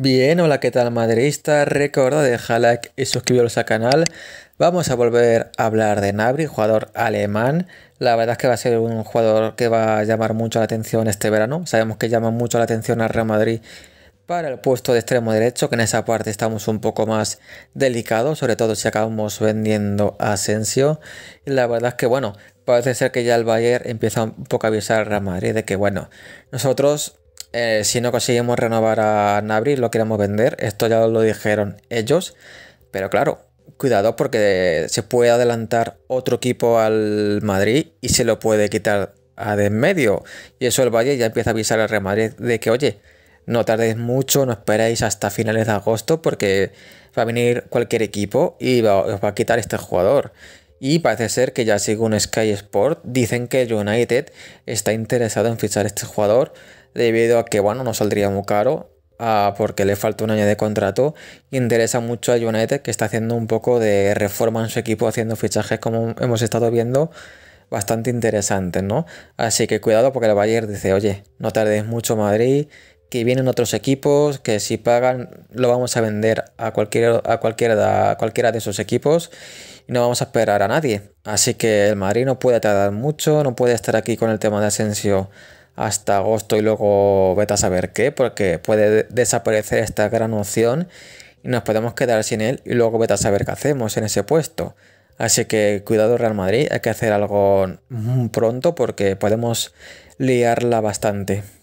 Bien, hola, ¿qué tal madridista? Recuerda dejar like y suscribiros al canal. Vamos a volver a hablar de Nabri, jugador alemán. La verdad es que va a ser un jugador que va a llamar mucho la atención este verano. Sabemos que llama mucho la atención al Real Madrid para el puesto de extremo derecho, que en esa parte estamos un poco más delicados, sobre todo si acabamos vendiendo a Asensio. la verdad es que, bueno, parece ser que ya el Bayern empieza un poco a avisar a Real Madrid de que, bueno, nosotros eh, si no conseguimos renovar a Nabri, lo queremos vender. Esto ya lo dijeron ellos. Pero claro, cuidado porque se puede adelantar otro equipo al Madrid y se lo puede quitar a de en medio. Y eso el Valle ya empieza a avisar al Real Madrid de que, oye, no tardéis mucho, no esperéis hasta finales de agosto porque va a venir cualquier equipo y va, os va a quitar este jugador. Y parece ser que ya según Sky Sport dicen que United está interesado en fichar este jugador debido a que, bueno, no saldría muy caro ah, porque le falta un año de contrato. Interesa mucho a United que está haciendo un poco de reforma en su equipo, haciendo fichajes como hemos estado viendo bastante interesantes, ¿no? Así que cuidado porque el Bayern dice, oye, no tardes mucho Madrid, que vienen otros equipos, que si pagan lo vamos a vender a cualquiera, a cualquiera, cualquiera de esos equipos y no vamos a esperar a nadie. Así que el Madrid no puede tardar mucho, no puede estar aquí con el tema de Asensio hasta agosto y luego vete a saber qué, porque puede desaparecer esta gran opción y nos podemos quedar sin él y luego vete a saber qué hacemos en ese puesto. Así que cuidado Real Madrid, hay que hacer algo pronto porque podemos liarla bastante.